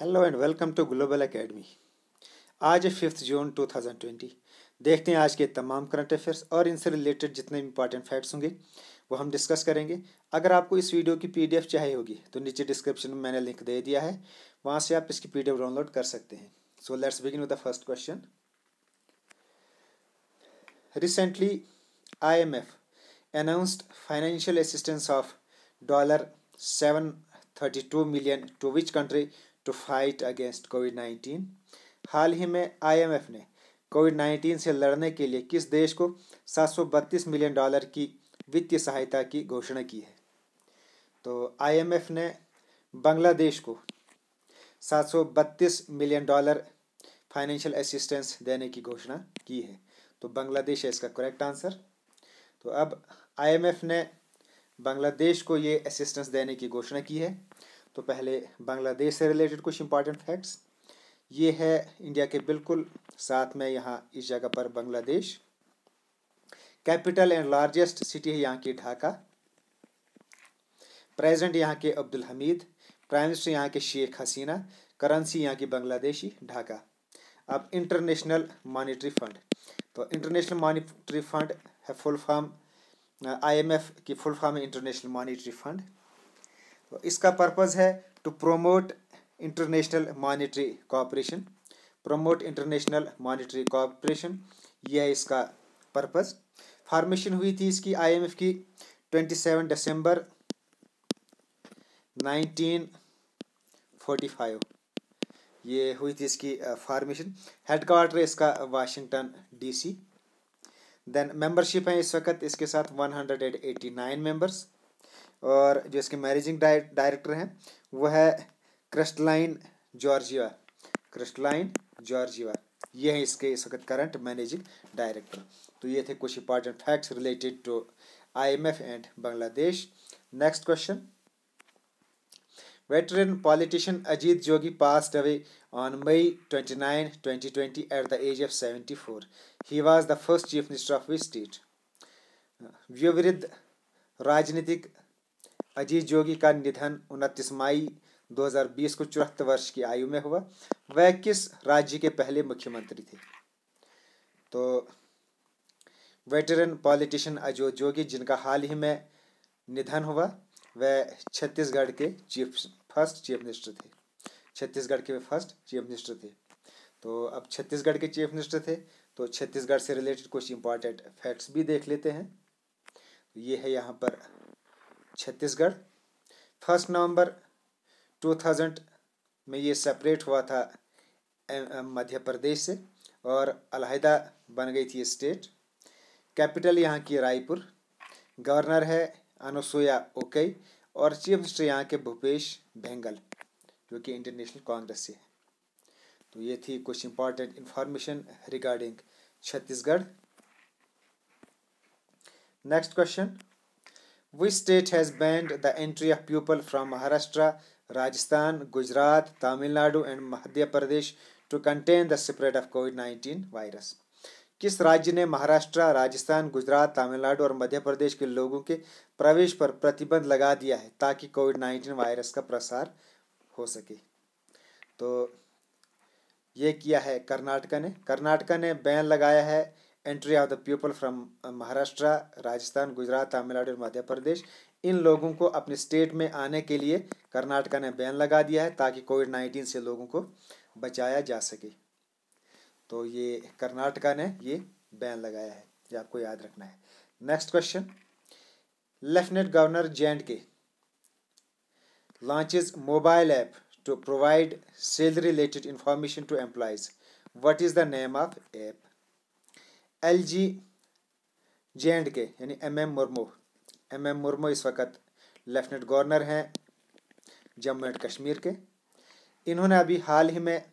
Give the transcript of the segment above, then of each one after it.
Hello and welcome to Global Academy आज है fifth June 2020 देखते हैं आज के तमाम करंट अफेयर्स और इनसे रिलेटेड जितने इंपॉर्टेंट फैक्ट्स होंगे वो हम डिस्कस करेंगे अगर आपको इस वीडियो की पीडीएफ चाहिए होगी तो नीचे डिस्क्रिप्शन में मैंने लिंक दे दिया है वहाँ से आप इसकी पी डाउनलोड कर सकते हैं so let's begin with the first question recently I M F assistance of dollar seven thirty two million to which country to fight against COVID nineteen हाल ही में आईएमएफ ने कोविड नाइन्टीन से लड़ने के लिए किस देश को सात सौ बत्तीस मिलियन डॉलर की वित्तीय सहायता की घोषणा की है तो आईएमएफ ने बांग्लादेश को सात सौ बत्तीस मिलियन डॉलर फाइनेंशियल असिस्टेंस देने की घोषणा की है तो बांग्लादेश है इसका करेक्ट आंसर तो अब आईएमएफ ने बांग्लादेश को ये असिस्टेंस देने की घोषणा की है तो पहले बांग्लादेश से रिलेटेड कुछ इंपॉर्टेंट फैक्ट्स ये है इंडिया के बिल्कुल साथ में यहाँ इस जगह पर Bangladesh capital and largest city है यहाँ की ढाका प्रेसिडेंट यहाँ के अब्दुल हमीद प्राइम मिनिस्टर यहाँ के शेख हसीना करेंसी यहाँ की बांग्लादेशी ढाका अब इंटरनेशनल मॉनिटरी फंड तो इंटरनेशनल मॉनिटरी फंड है फुल फॉर्म आईएमएफ की फुल फॉर्म है इंटरनेशनल मॉनिटरी फंड तो इसका पर्पज़ है to promote international monetary cooperation promote international monetary cooperation यह है इसका पर्पज़ फार्मेशन हुई थी इसकी आईएमएफ की twenty seven December nineteen forty five ये हुई थी इसकी फार्मेशन हेडक्वार्टर इसका वाशिंगटन डीसी देन मेंबरशिप है इस वक्त इसके साथ one hundred and eighty nine members और जो इसके मैनेजिंग डायरेक्टर हैं वो है क्रिस्टलाइन जॉर्जिया क्रिस्टलाइन जॉर्जिया ये हैं इसके इस वक्त करंट मैनेजिंग डायरेक्टर तो ये थे कुछ important facts related to IMF and Bangladesh next question veteran Ajit Jogi Ajit away on May twenty nine twenty twenty at the age of seventy four he was the first chief minister of state व्यवृद्ध राजनीतिक अजीत जोगी का निधन उनतीस मई 2020 को चौहत्तर वर्ष की आयु में हुआ वह किस राज्य के पहले मुख्यमंत्री थे तो वेटरन पॉलिटिशियन अजोत जोगी जिनका हाल ही में निधन हुआ वह छत्तीसगढ़ के चीफ फर्स्ट चीफ मिनिस्टर थे छत्तीसगढ़ के वे फर्स्ट चीफ मिनिस्टर थे तो अब छत्तीसगढ़ के चीफ मिनिस्टर थे तो छत्तीसगढ़ से रिलेटेड कुछ इम्पॉर्टेंट फैक्ट्स भी देख लेते हैं तो ये है यहाँ पर छत्तीसगढ़ फर्स्ट नवंबर 2000 में ये सेपरेट हुआ था मध्य प्रदेश से और अलहदा बन गई थी स्टेट कैपिटल यहाँ की रायपुर गवर्नर है अनुसुईया ओके और चीफ मिनिस्टर यहाँ के भूपेश भेंगल जो कि इंटरनेशनल कांग्रेस से है तो ये थी कुछ important information regarding Chhattisgarh next question Which state has banned the entry of people from Maharashtra, Rajasthan, Gujarat, Tamil Nadu and Madhya Pradesh to contain the spread of COVID-19 virus? किस राज्य ने महाराष्ट्र राजस्थान गुजरात तमिलनाडु और मध्य प्रदेश के लोगों के प्रवेश पर प्रतिबंध लगा दिया है ताकि कोविड नाइन्टीन वायरस का प्रसार हो सके तो ये किया है कर्नाटका ने कर्नाटका ने बैन लगाया है entry of the people from Maharashtra Rajasthan Gujarat Tamil Nadu और मध्य प्रदेश इन लोगों को अपने स्टेट में आने के लिए कर्नाटका ने बैन लगा दिया है ताकि कोविड नाइन्टीन से लोगों को बचाया जा सके तो ये कर्नाटका ने ये बैन लगाया है ये आपको याद रखना है next question lieutenant governor J and K launches mobile app to provide salary related information to employees what is the name of app L G J and K यानी M M Murmu M M Murmu इस वक्त lieutenant governor हैं Jammu and Kashmir के इन्होंने अभी हाल ही में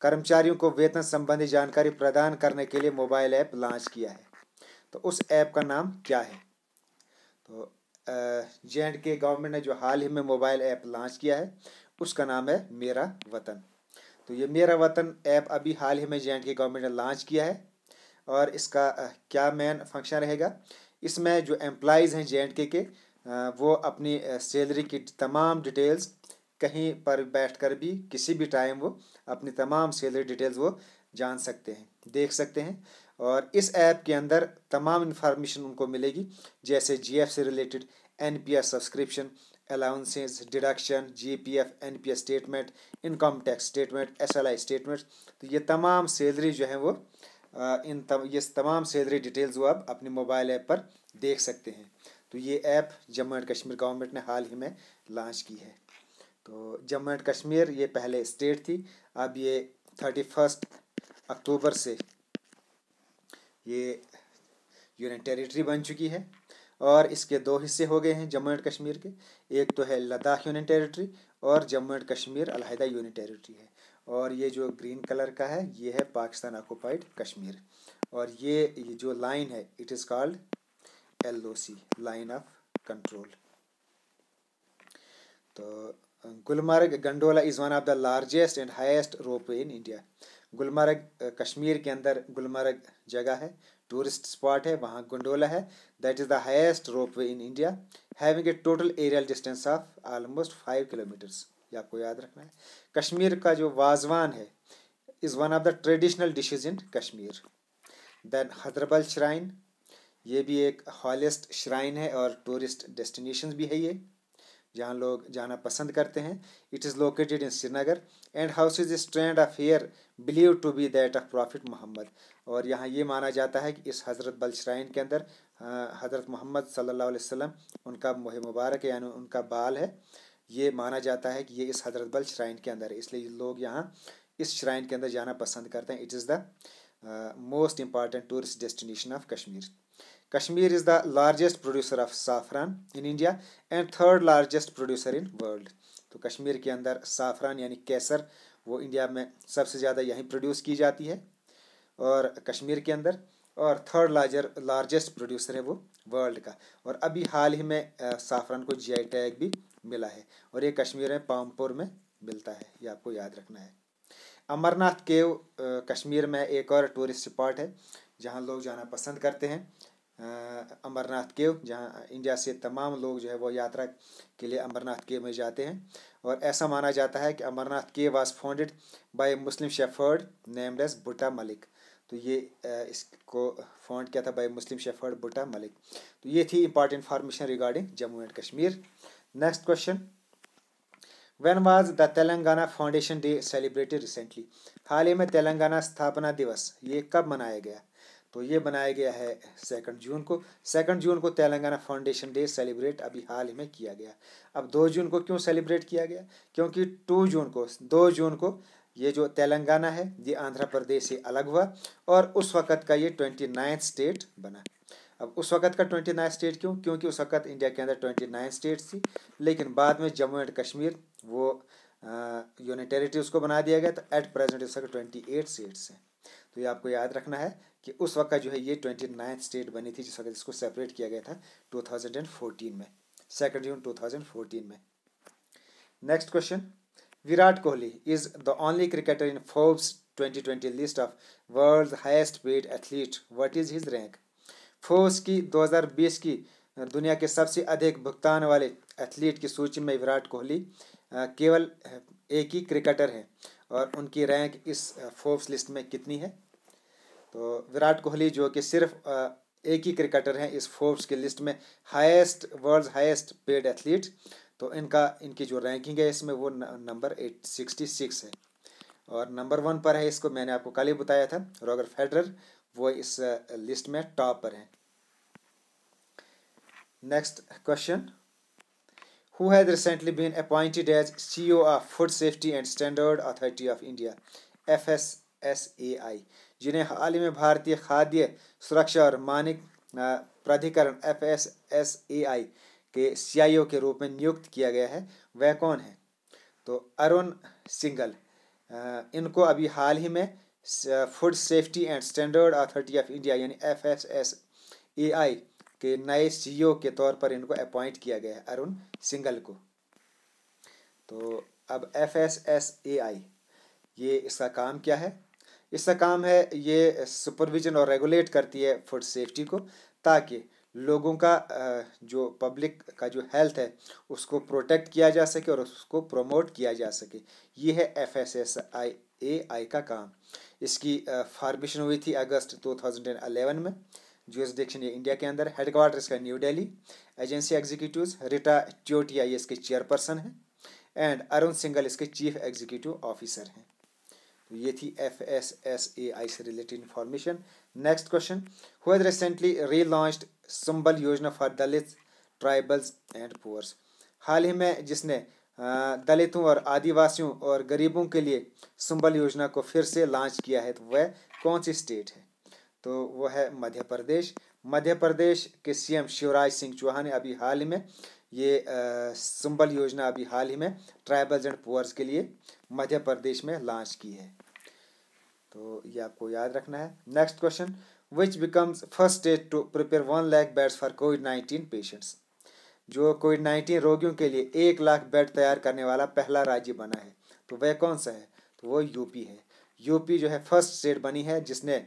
कर्मचारियों को वेतन संबंधी जानकारी प्रदान करने के लिए मोबाइल ऐप लॉन्च किया है तो उस ऐप का नाम क्या है तो जे एंड के गवर्नमेंट ने जो हाल ही में मोबाइल ऐप लॉन्च किया है उसका नाम है मेरा वतन तो ये मेरा वतन ऐप अभी हाल ही में जे एंड के गवर्नमेंट ने लॉन्च किया है और इसका क्या मेन फंक्शन रहेगा इसमें जो एम्प्लाइज़ हैं जे एंड के के वो अपनी सैलरी की तमाम डिटेल्स कहीं पर बैठकर भी किसी भी टाइम वो अपनी तमाम सैलरी डिटेल्स वो जान सकते हैं देख सकते हैं और इस ऐप के अंदर तमाम इन्फॉर्मेशन उनको मिलेगी जैसे जी से related N P S subscription allowances deduction G P F N P S statement income tax statement S L I statement तो ये तमाम सैलरी जो है वो इन तम ये तमाम सैलरी डिटेल्स वो आप अपने मोबाइल ऐप पर देख सकते हैं तो ये app Jammu and Kashmir government ने हाल ही में लॉन्च की है तो जम्मू एंड कश्मीर ये पहले स्टेट थी अब ये थर्टी फर्स्ट अक्टूबर से ये यूनियन टेरिटरी बन चुकी है और इसके दो हिस्से हो गए हैं जम्मू एंड कश्मीर के एक तो है लद्दाख यूनियन टेरिटरी और जम्मू एंड कश्मीर अलहदा यूनियन टेरिटरी है और ये जो ग्रीन कलर का है ये है पाकिस्तान ऑक्यूपाइड कश्मीर और ये, ये जो लाइन है it is called L O C line of control तो Gulmarg gondola is one of the largest and highest ropeway in India Gulmarg Kashmir के अंदर गुलमर्ग जगह है टूरिस्ट स्पॉट है वहाँ गंडोला है that is the highest ropeway in India having a total aerial distance of almost five kilometres ये आपको याद रखना है कश्मीर का जो वाजवान है is one of the traditional dishes in Kashmir then Hyderabad shrine ये भी एक हॉलेस्ट श्राइन है और टूरिस्ट डेस्टिनेशन भी है ये जहाँ लोग जाना पसंद करते हैं it is located in Srinagar and house is stand of hair believe to be that of prophet Mohammad और यहाँ ये माना जाता है कि इस हज़रत बल श्राइन के अंदर हाँ, हज़रत मोहम्मद सल्लल्लाहु अलैहि वसल्लम उनका मुह मुबारक यानी उनका बाल है ये माना जाता है कि ये इस हजरत बल श्राइन के अंदर है इसलिए लोग यहाँ इस श्राइन के अंदर जाना पसंद करते हैं it is the most important tourist destination of Kashmir Kashmir is the largest producer of saffron in India and third largest producer in world तो कश्मीर के अंदर साफरान यानी केसर वो इंडिया में सबसे ज़्यादा यहीं प्रोड्यूस की जाती है और कश्मीर के अंदर और थर्ड लार्जर लार्जेस्ट प्रोड्यूसर है वो वर्ल्ड का और अभी हाल ही में साफरान uh, को जी टैग भी मिला है और ये कश्मीर में पामपुर में मिलता है ये आपको याद रखना है अमरनाथ केव कश्मीर में एक और टूरिस्ट स्पॉट है जहाँ लोग जाना पसंद करते हैं अमरनाथ केव जहाँ इंडिया से तमाम लोग जो है वो यात्रा के लिए अमरनाथ केव में जाते हैं और ऐसा माना जाता है कि Amarnath cave was founded by Muslim shepherd named as Buta Malik तो ये इसको फाउंड किया था by Muslim shepherd Buta Malik तो ये थी important information regarding Jammu and Kashmir next question when was the Telangana foundation day celebrated recently हाल ही में तेलंगाना स्थापना दिवस ये कब मनाया गया तो ये बनाया गया है सेकंड जून को सेकंड जून को तेलंगाना फाउंडेशन डे सेलिब्रेट अभी हाल ही में किया गया अब दो जून को क्यों सेलिब्रेट किया गया क्योंकि टू जून को दो जून को ये जो तेलंगाना है ये आंध्र प्रदेश से अलग हुआ और उस वक़्त का ये ट्वेंटी नाइन्थ स्टेट बना अब उस वक्त का ट्वेंटी नाइन स्टेट क्यों क्योंकि उस वक्त इंडिया के अंदर ट्वेंटी नाइन स्टेट्स थी लेकिन बाद में जम्मू एंड कश्मीर वो यूनियन टेरिटरी उसको बना दिया गया तो एट प्रेजेंट इस वक्त ट्वेंटी एट स्टेट्स हैं तो ये आपको याद रखना है कि उस वक्त का जो है ये ट्वेंटी नाइन्थ स्टेट बनी थी जिस वक्त इसको सेपरेट किया गया था टू थाउजेंड एंड फोर्टीन में second June two thousand fourteen में next question Virat Kohli is the only cricketer in Forbes twenty twenty list of world highest paid athlete what is his rank Forbes की 2020 की दुनिया के सबसे अधिक भुगतान वाले एथलीट की सूची में विराट कोहली केवल एक ही क्रिकेटर है और उनकी रैंक इस फोर्स लिस्ट में कितनी है तो विराट कोहली जो कि सिर्फ एक ही क्रिकेटर हैं इस फोर्स की लिस्ट में highest world highest paid athlete तो इनका इनकी जो रैंकिंग है इसमें वो नंबर एट सिक्सटी सिक्स है और नंबर वन पर है इसको मैंने आपको कल ही बताया था रॉगर फेडरर वो इस लिस्ट में टॉप पर हैं next question who has recently been appointed as C O of food safety and standard authority of India F S S A I जिन्हें हाल ही में भारतीय खाद्य सुरक्षा और मानक प्राधिकरण F S S A I के सी आई ओ के रूप में नियुक्त किया गया है वह कौन है तो अरुण सिंगल इनको अभी हाल ही में food safety and standard authority of India यानी F S S A I के नए सी e के तौर पर इनको अपॉइंट किया गया है अरुण सिंगल को तो अब F S S A I ये इसका काम क्या है इसका काम है ये सुपरविजन और रेगुलेट करती है फूड सेफ्टी को ताकि लोगों का जो पब्लिक का जो हेल्थ है उसको प्रोटेक्ट किया जा सके और उसको प्रमोट किया जा सके ये है F S S I A I का काम इसकी फॉर्मेशन हुई थी अगस्त 2011 में जूस डिक्शन इंडिया के अंदर हेडक्वार्टर इसका न्यू दिल्ली एजेंसी एग्जीक्यूटिव रिटा ट्योटिया ये इसके चेयरपर्सन हैं एंड अरुण सिंगल इसके चीफ एग्जीक्यूटिव ऑफिसर हैं तो ये थी F S S A I से related information next question who recently relaunched Sambal Yojana for Dalit tribals and poors हाल ही में जिसने दलितों और आदिवासियों और गरीबों के लिए संबल योजना को फिर से लॉन्च किया है तो वह कौन सी स्टेट है तो वह है मध्य प्रदेश मध्य प्रदेश के सीएम शिवराज सिंह चौहान ने अभी हाल ही में ये संबल योजना अभी हाल ही में ट्राइबल्स एंड पुअर्स के लिए मध्य प्रदेश में लॉन्च की है तो ये आपको याद रखना है next question which becomes first state to prepare one lakh beds for covid nineteen patients जो कोविड नाइन्टीन रोगियों के लिए एक लाख बेड तैयार करने वाला पहला राज्य बना है तो वह कौन सा है तो वो यूपी है यूपी जो है फर्स्ट स्टेट बनी है जिसने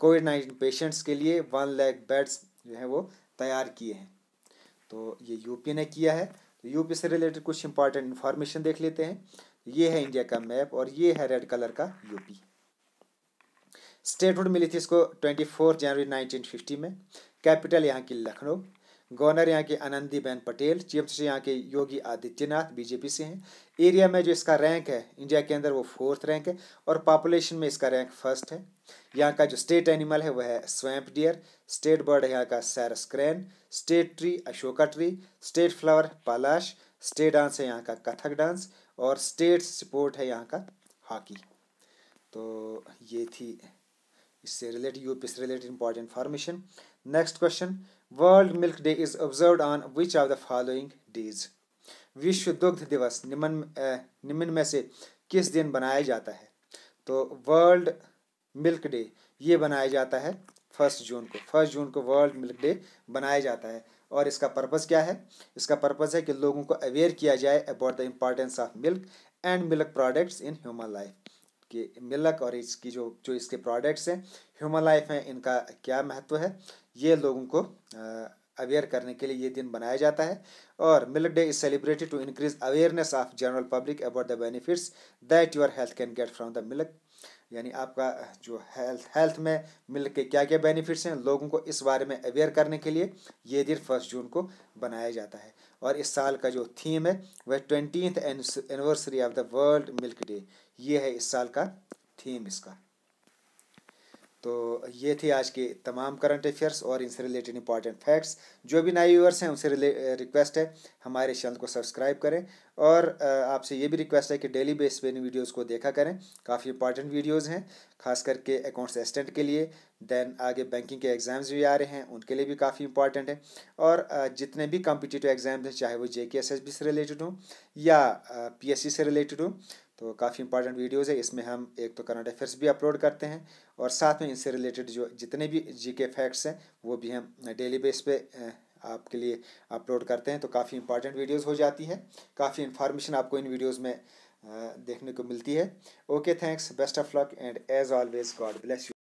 कोविड नाइन्टीन पेशेंट्स के लिए वन लैख बेड्स जो है वो तैयार किए हैं तो ये यूपी ने किया है तो यूपी से रिलेटेड कुछ इंपॉर्टेंट इन्फॉर्मेशन देख लेते हैं ये है इंडिया का मैप और ये है रेड कलर का यूपी स्टेटहुड मिली थी इसको twenty four January nineteen fifty में कैपिटल यहाँ की लखनऊ गवर्नर यहाँ के आनंदी बेन पटेल चीफ मिनिस्टर यहाँ के योगी आदित्यनाथ बीजेपी से हैं एरिया में जो इसका रैंक है इंडिया के अंदर वो फोर्थ रैंक है और पॉपुलेशन में इसका रैंक फर्स्ट है यहाँ का जो स्टेट एनिमल है वह है स्वैम्प डियर स्टेट बर्ड है यहाँ का sarus crane state tree ashoka tree state flower palash state dance है यहाँ का कथक डांस और स्टेट स्पोर्ट है यहाँ का हॉकी तो ये थी इससे रिलेटेड यूपी से related important information next question world milk day is observe on which of the following days विश्व दुग्ध दिवस निम्न निम्न में से किस दिन बनाया जाता है तो वर्ल्ड मिल्क डे ये बनाया जाता है फर्स्ट जून को फर्स्ट जून को वर्ल्ड मिल्क डे बनाया जाता है और इसका पर्पज़ क्या है इसका पर्पज़ है कि लोगों को अवेयर किया जाए about the importance of milk and milk products in human life कि मिल्क और इसकी जो जो इसके प्रोडक्ट्स हैं ह्यूमन लाइफ हैं इनका क्या महत्व है ये लोगों को अवेयर करने के लिए ये दिन बनाया जाता है और milk day is celebrated to increase awareness of general public about the benefits that your health can get from the milk यानी आपका जो हेल्थ हेल्थ में मिल्क के क्या क्या बेनिफिट्स हैं लोगों को इस बारे में अवेयर करने के लिए ये दिन फर्स्ट जून को बनाया जाता है और इस साल का जो थीम है वह twenty anniversary of the world milk day ये है इस साल का थीम इसका तो ये थी आज के तमाम करंट अफेयर्स और इनसे रिलेटेड इंपॉर्टेंट फैक्ट्स जो भी नए व्यूअर्स हैं उनसे रिक्वेस्ट है हमारे चैनल को सब्सक्राइब करें और आपसे ये भी रिक्वेस्ट है कि डेली बेस पे इन वीडियोज़ को देखा करें काफ़ी इंपॉर्टेंट वीडियोज़ हैं खास करके अकाउंट्स असिस्टेंट के लिए दैन आगे बैंकिंग के एग्ज़ाम्स भी आ रहे हैं उनके लिए भी काफ़ी इंपॉर्टेंट है और जितने भी कॉम्पिटिटिव एग्ज़ाम्स हैं चाहे वो जे से रिलेटेड हों या पी से रिलेटेड हों तो काफ़ी इंपॉर्टेंट वीडियोज़ है इसमें हम एक तो करंट अफेयर्स भी अपलोड करते हैं और साथ में इनसे रिलेटेड जो जितने भी जी के फैक्ट्स हैं वो भी हम डेली बेस पे आपके लिए अपलोड करते हैं तो काफ़ी इंपॉर्टेंट वीडियोस हो जाती है काफ़ी इंफॉर्मेशन आपको इन वीडियोस में देखने को मिलती है okay thanks best of luck and as always God bless you